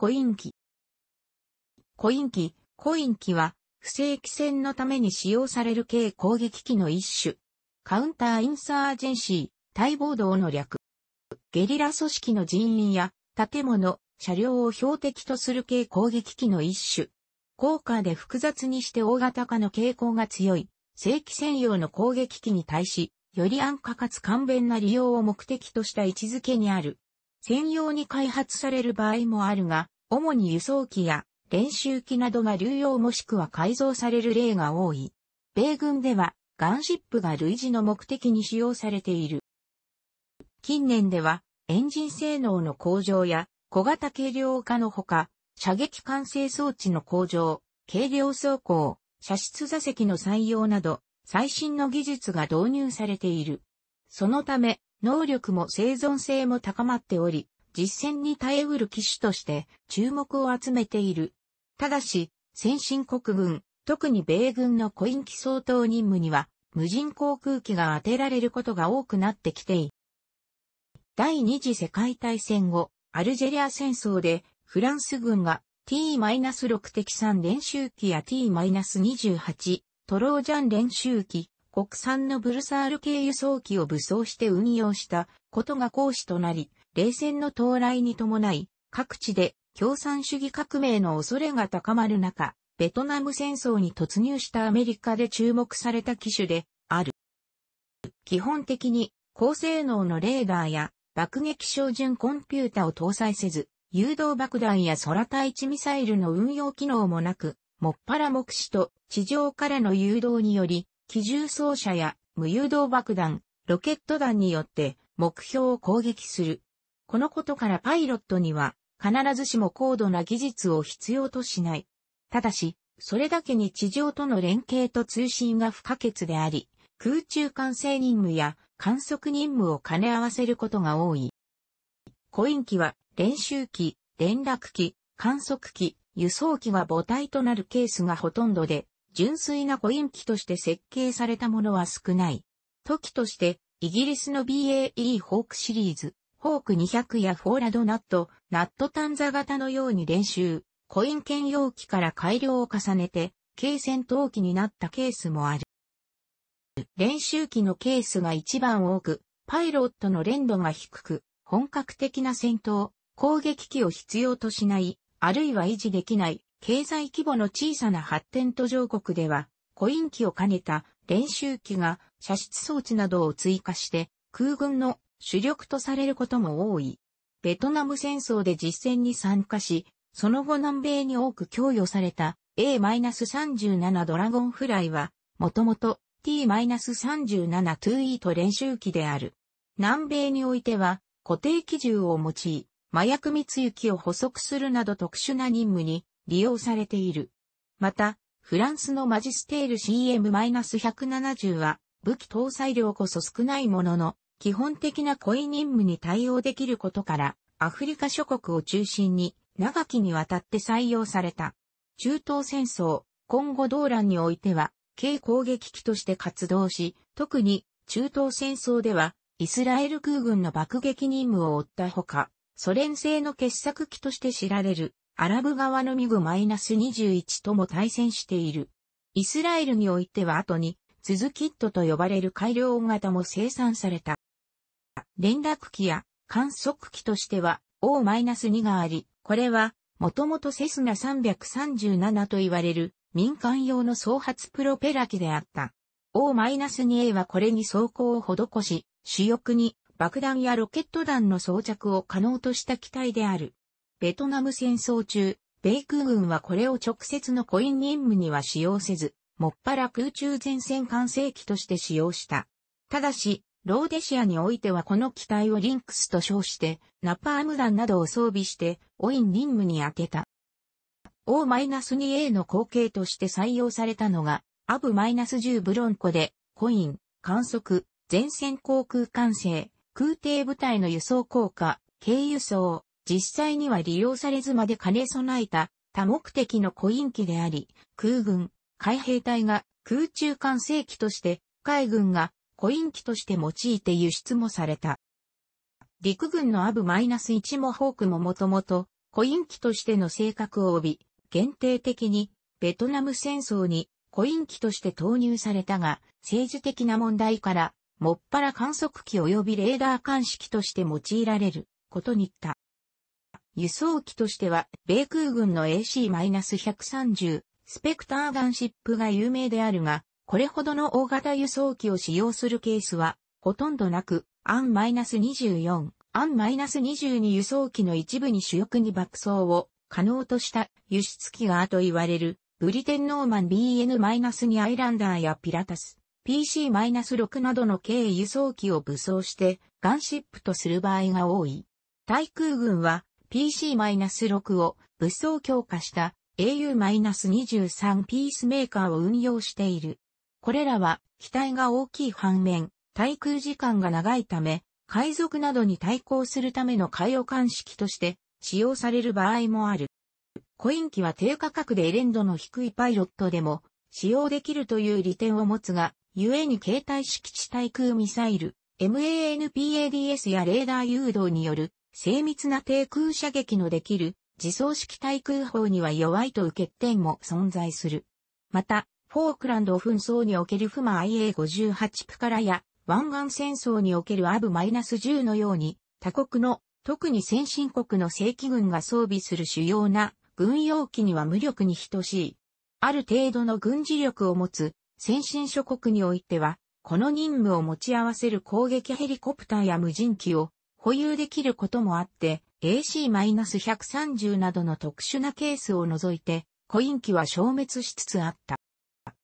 コイン機。コイン機、コイン機は、不正規戦のために使用される軽攻撃機の一種。カウンターインサージェンシー、待望動の略。ゲリラ組織の人員や、建物、車両を標的とする軽攻撃機の一種。高価で複雑にして大型化の傾向が強い、正規専用の攻撃機に対し、より安価かつ簡便な利用を目的とした位置づけにある。専用に開発される場合もあるが、主に輸送機や練習機などが流用もしくは改造される例が多い。米軍では、ガンシップが類似の目的に使用されている。近年では、エンジン性能の向上や、小型軽量化のほか、射撃管制装置の向上、軽量走行、射出座席の採用など、最新の技術が導入されている。そのため、能力も生存性も高まっており、実戦に耐えうる機種として注目を集めている。ただし、先進国軍、特に米軍のコイン機相当任務には、無人航空機が当てられることが多くなってきている。第二次世界大戦後、アルジェリア戦争でフランス軍が T-6 敵3練習機や T-28 トロージャン練習機、国産のブルサール系輸送機を武装して運用したことが講師となり、冷戦の到来に伴い、各地で共産主義革命の恐れが高まる中、ベトナム戦争に突入したアメリカで注目された機種である。基本的に高性能のレーダーや爆撃照準コンピュータを搭載せず、誘導爆弾や空対地ミサイルの運用機能もなく、もっぱら目視と地上からの誘導により、機銃装車や無誘導爆弾、ロケット弾によって目標を攻撃する。このことからパイロットには必ずしも高度な技術を必要としない。ただし、それだけに地上との連携と通信が不可欠であり、空中管制任務や観測任務を兼ね合わせることが多い。コイン機は練習機、連絡機、観測機、輸送機が母体となるケースがほとんどで、純粋なコイン機として設計されたものは少ない。時として、イギリスの BAE ホークシリーズ、ホーク200やフォーラドナット、ナットタンザ型のように練習、コイン兼容器から改良を重ねて、軽戦闘機になったケースもある。練習機のケースが一番多く、パイロットの連度が低く、本格的な戦闘、攻撃機を必要としない、あるいは維持できない、経済規模の小さな発展途上国では、コイン機を兼ねた練習機が射出装置などを追加して空軍の主力とされることも多い。ベトナム戦争で実戦に参加し、その後南米に多く供与された A-37 ドラゴンフライは、もともと T-37-2E と練習機である。南米においては固定機銃を用い、麻薬密輸機を捕捉するなど特殊な任務に利用されている。また、フランスのマジステール CM-170 は、武器搭載量こそ少ないものの、基本的な故意任務に対応できることから、アフリカ諸国を中心に、長きにわたって採用された。中東戦争、今後動乱においては、軽攻撃機として活動し、特に中東戦争では、イスラエル空軍の爆撃任務を負ったほか、ソ連製の傑作機として知られるアラブ側のミグ -21 とも対戦している。イスラエルにおいては後に、ツズキットと呼ばれる改良型も生産された。連絡機や観測機としては O-2 があり、これは、もともとセスナ337と言われる民間用の総発プロペラ機であった。O-2A はこれに装甲を施し、主翼に爆弾やロケット弾の装着を可能とした機体である。ベトナム戦争中、米空軍はこれを直接のコイン任務には使用せず、もっぱら空中前線管制機として使用した。ただし、ローデシアにおいてはこの機体をリンクスと称して、ナパーム弾などを装備して、オイン任務に当てた。O-2A の後継として採用されたのが、アブ -10 ブロンコで、コイン、観測、前線航空管制、空挺部隊の輸送効果、軽輸送、実際には利用されずまで兼ね備えた多目的のコイン機であり、空軍、海兵隊が空中管制機として、海軍がコイン機として用いて輸出もされた。陸軍のアブ -1 もホークももともとコイン機としての性格を帯び、限定的にベトナム戦争にコイン機として投入されたが、政治的な問題から、もっぱら観測機及びレーダー監視機として用いられることにった。輸送機としては、米空軍の AC-130、スペクターガンシップが有名であるが、これほどの大型輸送機を使用するケースは、ほとんどなく、アン -24、アン -22 輸送機の一部に主翼に爆走を可能とした輸出機がと言われる、ブリテンノーマン BN-2 アイランダーやピラタス、PC-6 などの軽輸送機を武装してガンシップとする場合が多い。対空軍は PC-6 を武装強化した AU-23 ピースメーカーを運用している。これらは機体が大きい反面、対空時間が長いため、海賊などに対抗するための海洋艦式として使用される場合もある。コイン機は低価格でレンドの低いパイロットでも使用できるという利点を持つが、故に携帯式地対空ミサイル、MANPADS やレーダー誘導による精密な低空射撃のできる自走式対空砲には弱いという欠点も存在する。また、フォークランド紛争におけるフマ IA58 プカラや湾岸戦争におけるアブ -10 のように他国の特に先進国の正規軍が装備する主要な軍用機には無力に等しい。ある程度の軍事力を持つ先進諸国においては、この任務を持ち合わせる攻撃ヘリコプターや無人機を保有できることもあって、AC-130 などの特殊なケースを除いて、コイン機は消滅しつつあった。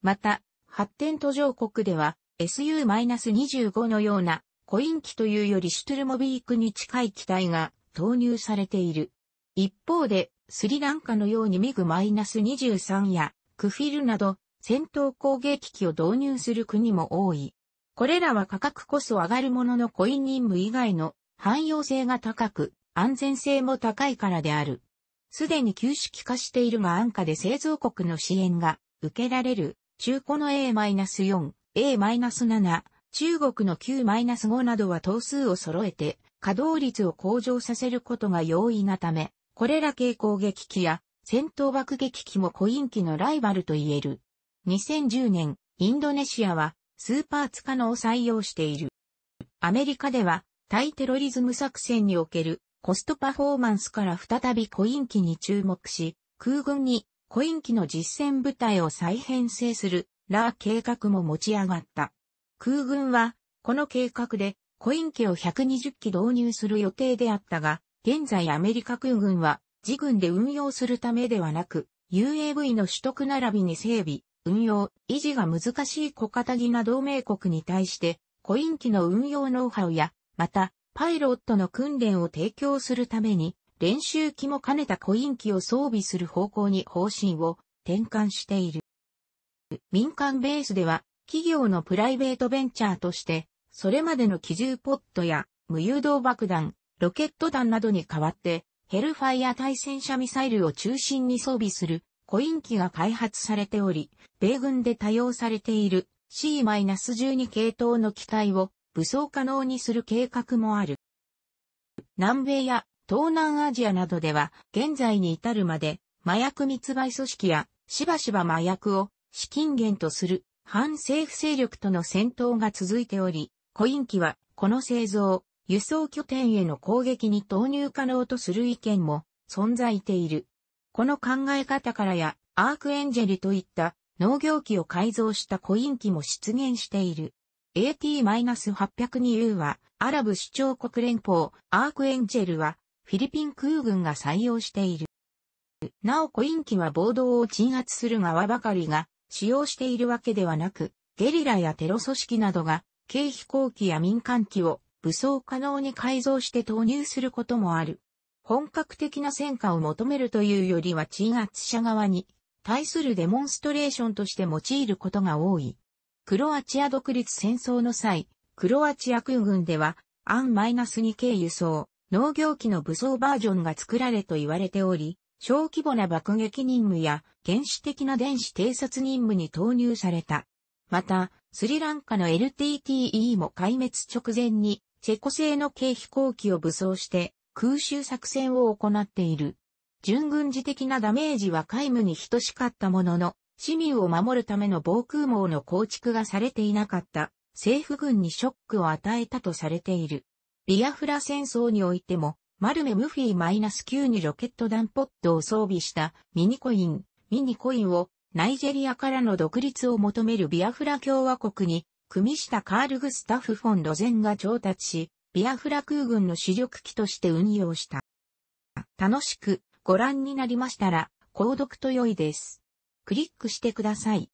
また、発展途上国では SU-25 のようなコイン機というよりシュトゥルモビークに近い機体が投入されている。一方で、スリランカのようにミグ -23 やクフィルなど戦闘攻撃機を導入する国も多い。これらは価格こそ上がるもののコイン任務以外の汎用性が高く、安全性も高いからである。すでに旧式化しているが安価で製造国の支援が受けられる中古の A-4、A-7、中国の Q-5 などは等数を揃えて稼働率を向上させることが容易なため、これら系攻撃機や戦闘爆撃機もコイン機のライバルと言える。2010年、インドネシアはスーパーツカノを採用している。アメリカでは対テロリズム作戦におけるコストパフォーマンスから再びコイン機に注目し、空軍にコイン機の実戦部隊を再編成するラー計画も持ち上がった。空軍は、この計画でコイン機を120機導入する予定であったが、現在アメリカ空軍は自軍で運用するためではなく、UAV の取得並びに整備、運用、維持が難しい小型機な同盟国に対して、コイン機の運用ノウハウやまた、パイロットの訓練を提供するために、練習機も兼ねたコイン機を装備する方向に方針を転換している。民間ベースでは、企業のプライベートベンチャーとして、それまでの機銃ポットや無誘導爆弾、ロケット弾などに代わって、ヘルファイア対戦車ミサイルを中心に装備するコイン機が開発されており、米軍で多用されている C-12 系統の機体を武装可能にする計画もある。南米や東南アジアなどでは現在に至るまで麻薬密売組織やしばしば麻薬を資金源とする反政府勢力との戦闘が続いており、コイン機はこの製造、輸送拠点への攻撃に投入可能とする意見も存在している。この考え方からやアークエンジェルといった農業機を改造したコイン機も出現している。AT-802U は、アラブ首長国連邦、アークエンジェルは、フィリピン空軍が採用している。なおコイン機は暴動を鎮圧する側ばかりが使用しているわけではなく、ゲリラやテロ組織などが軽飛行機や民間機を武装可能に改造して投入することもある。本格的な戦果を求めるというよりは鎮圧者側に対するデモンストレーションとして用いることが多い。クロアチア独立戦争の際、クロアチア空軍では、アン -2 系輸送、農業機の武装バージョンが作られと言われており、小規模な爆撃任務や原始的な電子偵察任務に投入された。また、スリランカの LTTE も壊滅直前に、チェコ製の軽飛行機を武装して空襲作戦を行っている。準軍事的なダメージは皆無に等しかったものの、市民を守るための防空網の構築がされていなかった政府軍にショックを与えたとされている。ビアフラ戦争においても、マルメムフィー -9 にロケット弾ポッドを装備したミニコイン、ミニコインをナイジェリアからの独立を求めるビアフラ共和国に、組下カール・グスタフ・フォン・ロゼンが調達し、ビアフラ空軍の主力機として運用した。楽しくご覧になりましたら、購読と良いです。クリックしてください。